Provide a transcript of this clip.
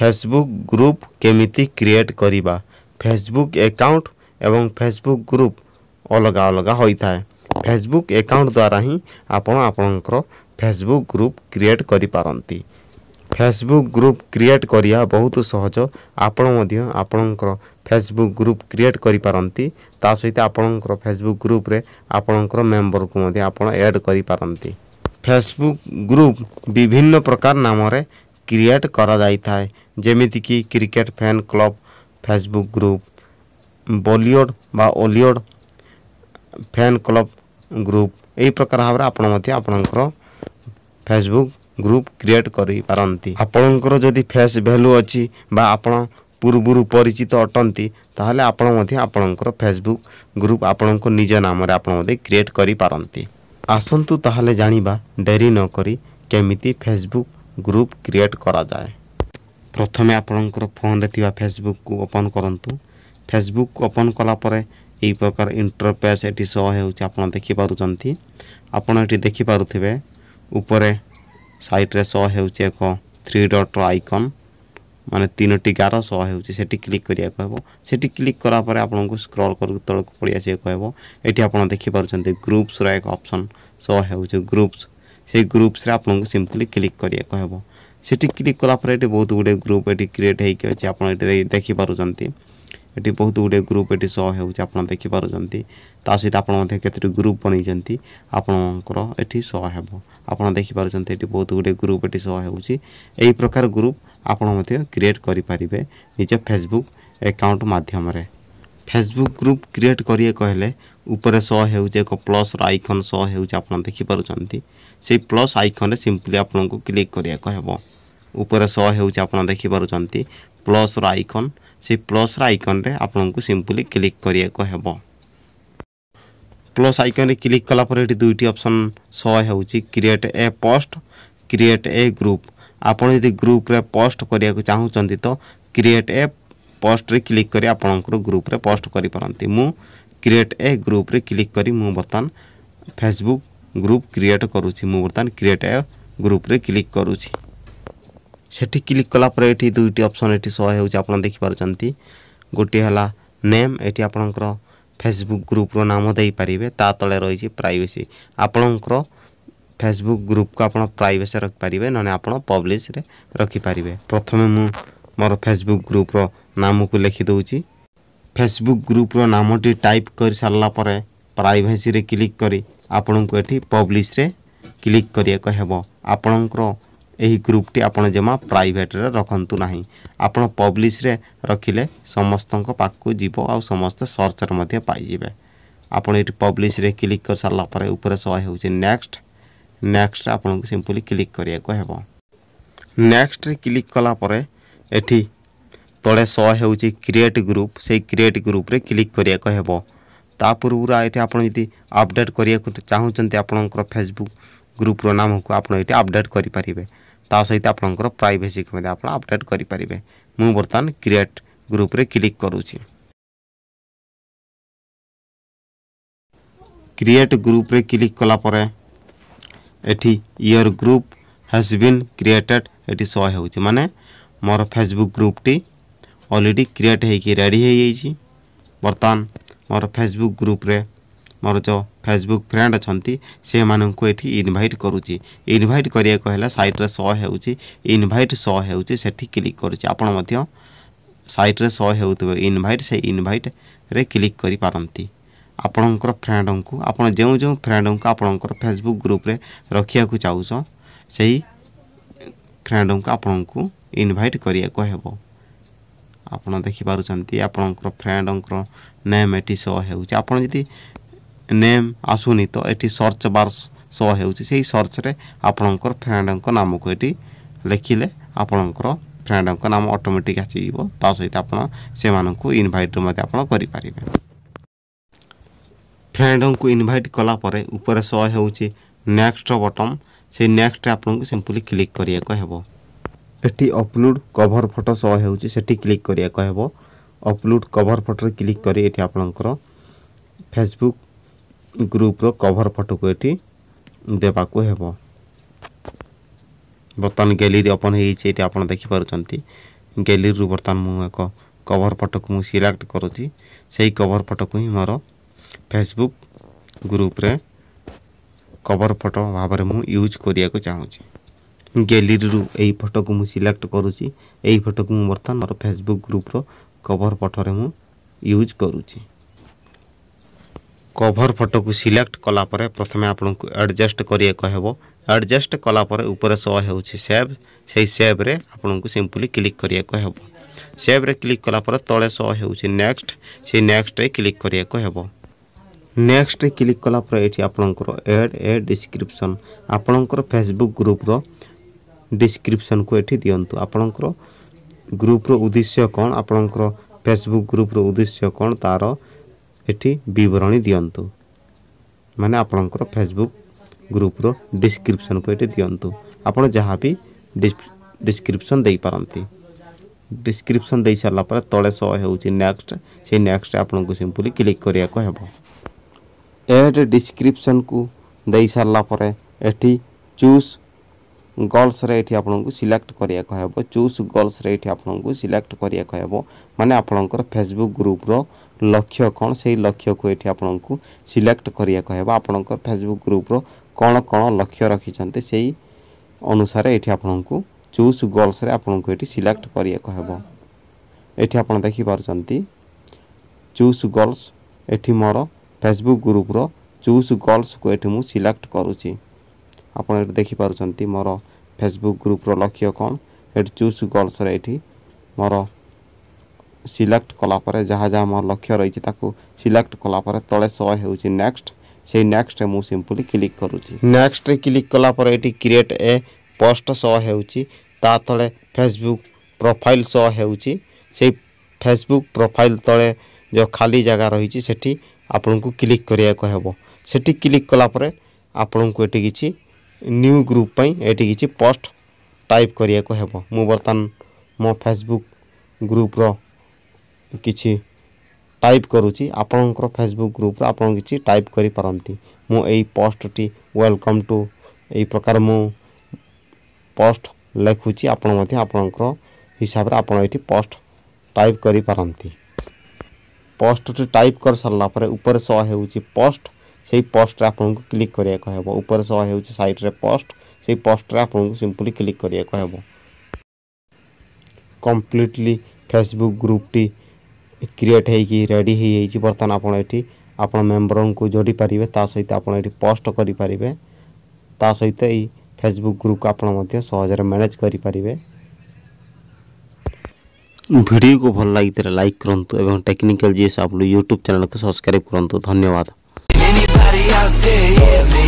Facebook group କେମିତି create କରିବା Facebook account ଏବଂ ଫେସବୁକ୍ ଗ୍ରୁପ୍ ଅଲଗା ଅଲଗା ହୋଇଥାଏ ଫେସବୁକ୍ ଆକାଉଣ୍ଟ ଦ୍ୱାରା ହିଁ ଆପଣ ଆପଣଙ୍କର ଫେସବୁକ୍ ଗ୍ରୁପ୍ କ୍ରିଏଟ୍ କରିପାରନ୍ତି ଫେସବୁକ୍ ଗ୍ରୁପ୍ କ୍ରିଏଟ୍ କରିବା ବହୁତ ସହଜ ଆପଣ ମଧ୍ୟ ଆପଣଙ୍କର ଫେସବୁକ୍ ଗ୍ରୁପ୍ କ୍ରିଏଟ୍ କରିପାରନ୍ତି ତା ସହିତ ଆପଣଙ୍କର ଫେସବୁକ୍ ଗ୍ରୁପ୍ରେ ଆପଣଙ୍କର ମେମ୍ବରକୁ ମଧ୍ୟ ଆପଣ ଏଡ଼୍ କରିପାରନ୍ତି ଫେସବୁକ୍ ଗ୍ରୁପ୍ ବିଭିନ୍ନ ପ୍ରକାର ନାମରେ କ୍ରିଏଟ୍ କରାଯାଇଥାଏ ଯେମିତିକି cricket fan club Facebook group Bollywood ବା ଓଲିଉଡ଼ ଫ୍ୟାନ୍ କ୍ଲବ୍ ଗ୍ରୁପ୍ ଏହି ପ୍ରକାର ଭାବରେ ଆପଣ ମଧ୍ୟ ଆପଣଙ୍କର ଫେସବୁକ୍ ଗ୍ରୁପ୍ କ୍ରିଏଟ୍ କରିପାରନ୍ତି ଆପଣଙ୍କର ଯଦି ଫେସ୍ ଭ୍ୟାଲ୍ୟୁ ଅଛି ବା ଆପଣ ପୂର୍ବରୁ ପରିଚିତ ଅଟନ୍ତି ତାହେଲେ ଆପଣ ମଧ୍ୟ ଆପଣଙ୍କର ଫେସବୁକ୍ ଗ୍ରୁପ୍ ଆପଣଙ୍କ ନିଜ ନାମରେ ଆପଣ ମଧ୍ୟ କ୍ରିଏଟ୍ କରିପାରନ୍ତି ଆସନ୍ତୁ ତାହେଲେ ଜାଣିବା ଡେରି ନକରି କେମିତି ଫେସବୁକ୍ ଗ୍ରୁପ୍ କ୍ରିଏଟ୍ କରାଯାଏ ପ୍ରଥମେ ଆପଣଙ୍କର ଫୋନ୍ରେ ଥିବା ଫେସବୁକ୍କୁ ଓପନ୍ କରନ୍ତୁ ଫେସବୁକ୍ ଓପନ୍ କଲାପରେ ଏହି ପ୍ରକାର ଇଣ୍ଟର ପେଜ୍ ଏଠି ଶୋ ହେଉଛି ଆପଣ ଦେଖିପାରୁଛନ୍ତି ଆପଣ ଏଠି ଦେଖିପାରୁଥିବେ ଉପରେ ସାଇଟ୍ରେ ଶୋ ହେଉଛି ଏକ ଥ୍ରୀ ଡଟ୍ର ଆଇକନ୍ ମାନେ ତିନୋଟି ଗାର ଶୋ ହେଉଛି ସେଠି କ୍ଲିକ୍ କରିବାକୁ ହେବ ସେଠି କ୍ଲିକ୍ କଲା ପରେ ଆପଣଙ୍କୁ ସ୍କ୍ରଲ୍ କରିକି ତଳକୁ ପଳେଇ ଆସିବାକୁ ହେବ ଏଠି ଆପଣ ଦେଖିପାରୁଛନ୍ତି ଗ୍ରୁପ୍ସର ଏକ ଅପସନ୍ ଶୋ ହେଉଛି ଗ୍ରୁପ୍ସ ସେଇ ଗ୍ରୁପ୍ସରେ ଆପଣଙ୍କୁ ସିମ୍ପଲି କ୍ଲିକ୍ କରିବାକୁ ହେବ সেটি ক্লিক কলাপরে এটি বহুত গুড়ে গ্রুপ এটি ক্রিয়েট হয়েকি অছে আপনার এটি দেখিপারুচার এটি বহুত গুড়ে গ্রুপ এটি শো হচ্ছে আপনার দেখিপার তা সহ আপনার কতটি গ্রুপ বনাইছেন আপনার এটি শো হব আপনার দেখিপার এটি বহুত গুড়ে গ্রুপ এটি শো হচ্ছে এই প্রকার গ্রুপ আপনার ক্রিয়েট করে পারে নিজ ফেসবুক একাউন্ট মাধ্যমে ଫେସବୁକ୍ ଗ୍ରୁପ୍ କ୍ରିଏଟ୍ କରିବେ କହିଲେ ଉପରେ ସ ହେଉଛି ଏକ ପ୍ଲସ୍ର ଆଇକନ୍ ସ ହେଉଛି ଆପଣ ଦେଖିପାରୁଛନ୍ତି ସେଇ ପ୍ଲସ୍ ଆଇକନ୍ରେ ସିମ୍ପଲି ଆପଣଙ୍କୁ କ୍ଲିକ୍ କରିବାକୁ ହେବ ଉପରେ ସ ହେଉଛି ଆପଣ ଦେଖିପାରୁଛନ୍ତି ପ୍ଲସ୍ର ଆଇକନ୍ ସେଇ ପ୍ଲସ୍ର ଆଇକନ୍ରେ ଆପଣଙ୍କୁ ସିମ୍ପଲି କ୍ଲିକ୍ କରିବାକୁ ହେବ ପ୍ଲସ୍ ଆଇକନ୍ରେ କ୍ଲିକ୍ କଲା ପରେ ଏଠି ଦୁଇଟି ଅପସନ୍ ସ ହେଉଛି create a post create a group ଆପଣ ଯଦି ଗ୍ରୁପ୍ରେ ପୋଷ୍ଟ କରିବାକୁ ଚାହୁଁଛନ୍ତି ତ କ୍ରିଏଟ୍ ଏ পোস্টরে ক্লিক করে আপনার গ্রুপে পোস্ট করে পারতে মু ক্রিয়েট এ গ্রুপে ক্লিক করে মু বর্তমান ফেসবুক গ্রুপ ক্রিয়েট করুছি মু বর্তমান ক্রিয়েট এ গ্রুপে ক্লিক করুছি সেটি ক্লিক কলাপরে এটি দুইটি অপসন এটি শো হচ্ছে আপনার দেখিপার গোটিয়ে হল নেম এটি আপনার ফেসবুক গ্রুপর নাম দিয়ে তা তলে রয়েছে প্রাইভেসি আপনার ফেসবুক গ্রুপকে আপনার প্রাইভেসি রাখিপারে নহে আপনার পব্লিশে রাখিপারে প্রথমে মু মোর ফেসবুক গ্রুপর ନାମକୁ ଲେଖିଦେଉଛି ଫେସବୁକ୍ ଗ୍ରୁପ୍ର ନାମଟି ଟାଇପ୍ କରିସାରିଲା ପରେ ପ୍ରାଇଭେସିରେ କ୍ଲିକ୍ କରି ଆପଣଙ୍କୁ ଏଠି ପବ୍ଲିଶରେ କ୍ଲିକ୍ କରିବାକୁ ହେବ ଆପଣଙ୍କର ଏହି ଗ୍ରୁପ୍ଟି ଆପଣ ଜମା ପ୍ରାଇଭେଟ୍ରେ ରଖନ୍ତୁ ନାହିଁ ଆପଣ ପବ୍ଲିଶରେ ରଖିଲେ ସମସ୍ତଙ୍କ ପାଖକୁ ଯିବ ଆଉ ସମସ୍ତେ ସର୍ଚ୍ଚରେ ମଧ୍ୟ ପାଇଯିବେ ଆପଣ ଏଠି ପବ୍ଲିଶରେ କ୍ଲିକ୍ କରିସାରିଲା ପରେ ଉପରେ ସହ ହେଉଛି ନେକ୍ସଟ୍ ନେକ୍ସଟ ଆପଣଙ୍କୁ ସିମ୍ପୁଲି କ୍ଲିକ୍ କରିବାକୁ ହେବ ନେକ୍ସଟରେ କ୍ଲିକ୍ କଲା ପରେ ଏଠି ତଳେ ଶହ ହେଉଛି କ୍ରିଏଟ୍ ଗ୍ରୁପ୍ ସେଇ କ୍ରିଏଟ୍ ଗ୍ରୁପ୍ରେ କ୍ଲିକ୍ କରିବାକୁ ହେବ ତା ପୂର୍ବରୁ ଏଠି ଆପଣ ଯଦି ଅପଡ଼େଟ୍ କରିବାକୁ ଚାହୁଁଛନ୍ତି ଆପଣଙ୍କର ଫେସବୁକ୍ ଗ୍ରୁପ୍ର ନାମକୁ ଆପଣ ଏଠି ଅପଡ଼େଟ୍ କରିପାରିବେ ତା ସହିତ ଆପଣଙ୍କର ପ୍ରାଇଭେସିକୁ ମଧ୍ୟ ଆପଣ ଅପଡ଼େଟ୍ କରିପାରିବେ ମୁଁ ବର୍ତ୍ତମାନ କ୍ରିଏଟ୍ ଗ୍ରୁପ୍ରେ କ୍ଲିକ୍ କରୁଛି କ୍ରିଏଟ୍ ଗ୍ରୁପ୍ରେ କ୍ଲିକ୍ କଲା ପରେ ଏଠି your group has been created ଏଠି ଶହେ ହେଉଛି ମାନେ ମୋର ଫେସବୁକ୍ ଗ୍ରୁପ୍ଟି अलरेडी क्रिएट होकर रेडी हो बर्तमान मोर फेसबुक ग्रुप्रे ମୋର ଯେଉଁ ଫେସବୁକ୍ ଫ୍ରେଣ୍ଡ ଅଛନ୍ତି ସେମାନଙ୍କୁ ଏଠି ଇନଭାଇଟ୍ କରୁଛି ଇନଭାଇଟ୍ କରିବାକୁ ହେଲେ ସାଇଟ୍ରେ ଶୋ ହେଉଛି ଇନଭାଇଟ୍ ଶୋ ହେଉଛି ସେଠି କ୍ଲିକ୍ କରୁଛି ଆପଣ ମଧ୍ୟ ସାଇଟ୍ରେ ଶୋ ହେଉଥିବେ ଇନଭାଇଟ୍ ସେ ଇନଭାଇଟ୍ରେ କ୍ଲିକ୍ କରିପାରନ୍ତି ଆପଣଙ୍କର ଫ୍ରେଣ୍ଡଙ୍କୁ ଆପଣ ଯେଉଁ ଯେଉଁ ଫ୍ରେଣ୍ଡଙ୍କୁ ଆପଣଙ୍କର ଫେସବୁକ୍ ଗ୍ରୁପ୍ରେ ରଖିବାକୁ ଚାହୁଁଛ ସେହି ଫ୍ରେଣ୍ଡଙ୍କୁ ଆପଣଙ୍କୁ ଇନଭାଇଟ୍ କରିବାକୁ ହେବ ଆପଣ ଦେଖିପାରୁଛନ୍ତି ଆପଣଙ୍କର ଫ୍ରେଣ୍ଡଙ୍କର ନେମ୍ ଏଠି ସୋ ହେଉଛି ଆପଣ ଯଦି ନେମ୍ ଆସୁନି ତ ଏଠି ସର୍ଚ୍ଚ ବାର୍ ସୋ ହେଉଛି ସେହି ସର୍ଚ୍ଚରେ ଆପଣଙ୍କର ଫ୍ରେଣ୍ଡଙ୍କ ନାମକୁ ଏଠି ଲେଖିଲେ ଆପଣଙ୍କର ଫ୍ରେଣ୍ଡଙ୍କ ନାମ ଅଟୋମେଟିକ୍ ଆସିଯିବ ତା ସହିତ ଆପଣ ସେମାନଙ୍କୁ ଇନଭାଇଟ୍ରେ ମଧ୍ୟ ଆପଣ କରିପାରିବେ ଫ୍ରେଣ୍ଡଙ୍କୁ ଇନଭାଇଟ୍ କଲା ପରେ ଉପରେ ସୋ ହେଉଛି ନେକ୍ସଟ ବଟନ୍ ସେଇ ନେକ୍ସଟରେ ଆପଣଙ୍କୁ ସିମ୍ପୁଲି କ୍ଲିକ୍ କରିବାକୁ ହେବ ଏଠି ଅପଲୋଡ଼ କଭର ଫଟୋ ସହ ହେଉଛି ସେଠି କ୍ଲିକ୍ କରିବାକୁ ହେବ ଅପଲୋଡ଼ କଭର ଫଟୋରେ କ୍ଲିକ୍ କରି ଏଠି ଆପଣଙ୍କର ଫେସବୁକ୍ ଗ୍ରୁପ୍ର କଭର ଫଟୋକୁ ଏଠି ଦେବାକୁ ହେବ ବର୍ତ୍ତମାନ ଗ୍ୟାଲେରୀ ଓପନ୍ ହୋଇଯାଇଛି ଏଠି ଆପଣ ଦେଖିପାରୁଛନ୍ତି ଗ୍ୟାଲେରୀରୁ ବର୍ତ୍ତମାନ ମୁଁ ଏକ କଭର ଫଟୋକୁ ମୁଁ ସିଲେକ୍ଟ କରୁଛି ସେଇ କଭର ଫଟୋକୁ ହିଁ ମୋର ଫେସବୁକ୍ ଗ୍ରୁପ୍ରେ କଭର ଫଟୋ ଭାବରେ ମୁଁ ୟୁଜ୍ କରିବାକୁ ଚାହୁଁଛି ଗ୍ୟାଲେରୀରୁ ଏହି ଫଟୋକୁ ମୁଁ ସିଲେକ୍ଟ କରୁଛି ଏହି ଫଟୋକୁ ମୁଁ ବର୍ତ୍ତମାନ ମୋର ଫେସବୁକ୍ ଗ୍ରୁପ୍ର କଭର ଫଟୋରେ ମୁଁ ୟୁଜ୍ କରୁଛି କଭର୍ ଫଟୋକୁ ସିଲେକ୍ଟ କଲା ପରେ ପ୍ରଥମେ ଆପଣଙ୍କୁ ଆଡ଼ଜଷ୍ଟ କରିବାକୁ ହେବ ଆଡ଼ଜଷ୍ଟ କଲା ପରେ ଉପରେ ସ ହେଉଛି ସେଭ୍ ସେହି ସେଭ୍ରେ ଆପଣଙ୍କୁ ସିମ୍ପୁଲି କ୍ଲିକ୍ କରିବାକୁ ହେବ ସେଭ୍ରେ କ୍ଲିକ୍ କଲା ପରେ ତଳେ ସ ହେଉଛି ନେକ୍ସଟ୍ ସେଇ ନେକ୍ସଟ୍ରେ କ୍ଲିକ୍ କରିବାକୁ ହେବ ନେକ୍ସଟ୍ରେ କ୍ଲିକ୍ କଲା ପରେ ଏଠି ଆପଣଙ୍କର ଏଡ଼୍ ଏ ଡିସ୍କ୍ରିପ୍ସନ୍ ଆପଣଙ୍କର ଫେସବୁକ୍ ଗ୍ରୁପ୍ର ଡିସ୍କ୍ରିପ୍ସନ୍କୁ ଏଠି ଦିଅନ୍ତୁ ଆପଣଙ୍କର ଗ୍ରୁପ୍ର ଉଦ୍ଦେଶ୍ୟ କ'ଣ ଆପଣଙ୍କର ଫେସବୁକ୍ ଗ୍ରୁପ୍ର ଉଦ୍ଦେଶ୍ୟ କ'ଣ ତା'ର ଏଠି ବିବରଣୀ ଦିଅନ୍ତୁ ମାନେ ଆପଣଙ୍କର ଫେସବୁକ୍ ଗ୍ରୁପ୍ର ଡିସ୍କ୍ରିପ୍ସନ୍କୁ ଏଠି ଦିଅନ୍ତୁ ଆପଣ ଯାହା ବି ଡିସ୍କ୍ରିପ୍ସନ୍ ଦେଇପାରନ୍ତି ଡିସ୍କ୍ରିପ୍ସନ୍ ଦେଇସାରିଲା ପରେ ତଳେ ସ ହେଉଛି ନେକ୍ସଟ ସେଇ ନେକ୍ସଟ ଆପଣଙ୍କୁ ସିମ୍ପଲି କ୍ଲିକ୍ କରିବାକୁ ହେବ ଏଡ଼ ଡିସ୍କ୍ରିପ୍ସନ୍କୁ ଦେଇସାରିଲା ପରେ ଏଠି ଚୁଜ୍ ଗଲ୍ସରେ ଏଠି ଆପଣଙ୍କୁ ସିଲେକ୍ଟ କରିବାକୁ ହେବ ଚୁଜ୍ ଗଲ୍ସରେ ଏଠି ଆପଣଙ୍କୁ ସିଲେକ୍ଟ କରିବାକୁ ହେବ ମାନେ ଆପଣଙ୍କର ଫେସବୁକ୍ ଗ୍ରୁପ୍ର ଲକ୍ଷ୍ୟ କ'ଣ ସେଇ ଲକ୍ଷ୍ୟକୁ ଏଠି ଆପଣଙ୍କୁ ସିଲେକ୍ଟ କରିବାକୁ ହେବ ଆପଣଙ୍କର ଫେସବୁକ୍ ଗ୍ରୁପ୍ର କ'ଣ କ'ଣ ଲକ୍ଷ୍ୟ ରଖିଛନ୍ତି ସେଇ ଅନୁସାରେ ଏଠି ଆପଣଙ୍କୁ ଚୁଜ୍ ଗଲ୍ସରେ ଆପଣଙ୍କୁ ଏଠି ସିଲେକ୍ଟ କରିବାକୁ ହେବ ଏଠି ଆପଣ ଦେଖିପାରୁଛନ୍ତି ଚୁଜ୍ ଗଲ୍ସ ଏଠି ମୋର ଫେସବୁକ୍ ଗ୍ରୁପ୍ର ଚୁଜ୍ ଗଲ୍ସକୁ ଏଠି ମୁଁ ସିଲେକ୍ଟ କରୁଛି ଆପଣ ଏଠି ଦେଖିପାରୁଛନ୍ତି ମୋର ଫେସବୁକ୍ ଗ୍ରୁପ୍ର ଲକ୍ଷ୍ୟ କ'ଣ ଏଠି ଚୁଜ୍ ଗଲ୍ସରେ ଏଠି ମୋର ସିଲେକ୍ଟ କଲାପରେ ଯାହା ଯାହା ମୋର ଲକ୍ଷ୍ୟ ରହିଛି ତାକୁ ସିଲେକ୍ଟ କଲାପରେ ତଳେ ଶହେ ହେଉଛି ନେକ୍ସଟ ସେଇ ନେକ୍ସଟରେ ମୁଁ ସିମ୍ପଲି କ୍ଲିକ୍ କରୁଛି ନେକ୍ସଟରେ କ୍ଲିକ୍ କଲାପରେ ଏଠି କ୍ରିଏଟ୍ ଏ ପୋଷ୍ଟ ସହ ହେଉଛି ତା ତଳେ ଫେସବୁକ୍ ପ୍ରୋଫାଇଲ୍ ସହ ହେଉଛି ସେଇ ଫେସବୁକ୍ ପ୍ରୋଫାଇଲ୍ ତଳେ ଯେଉଁ ଖାଲି ଜାଗା ରହିଛି ସେଠି ଆପଣଙ୍କୁ କ୍ଲିକ୍ କରିବାକୁ ହେବ ସେଠି କ୍ଲିକ୍ କଲାପରେ ଆପଣଙ୍କୁ ଏଠି କିଛି न्यू ग्रुप एटी किसी पोस्ट टाइप करने को हे बर्तमान मो फेसबुक ग्रुप्र कि टाइप करुच्ची आपण फेसबुक ग्रुप आप टाइप कर पारती मुझे पोस्टी वेलकम टू यही प्रकार मु पोस्ट लिखुची आपणकर हिसाब से आप पोस्ट टाइप करें पोस्ट टाइप कर सारापर उपर सो हो पोस्ट से पोस्ट आपको क्लिक कराया उपर सह हो सैट्रे पोस्ट से पोस्ट आपको सिंपली क्लिक कराया कम्प्लीटली फेसबुक ग्रुप टी क्रिएट हो रेडी बर्तमान आप आप मेम्बर को जोड़ी पारे सहित आप पोस्ट करें सहित य फेसबुक ग्रुप आपजे मैनेज करें भिड को भल लगे लाइक करूँ और technical G S YouTube channel को सब्सक्राइब करूँ धन्यवाद Anybody out there,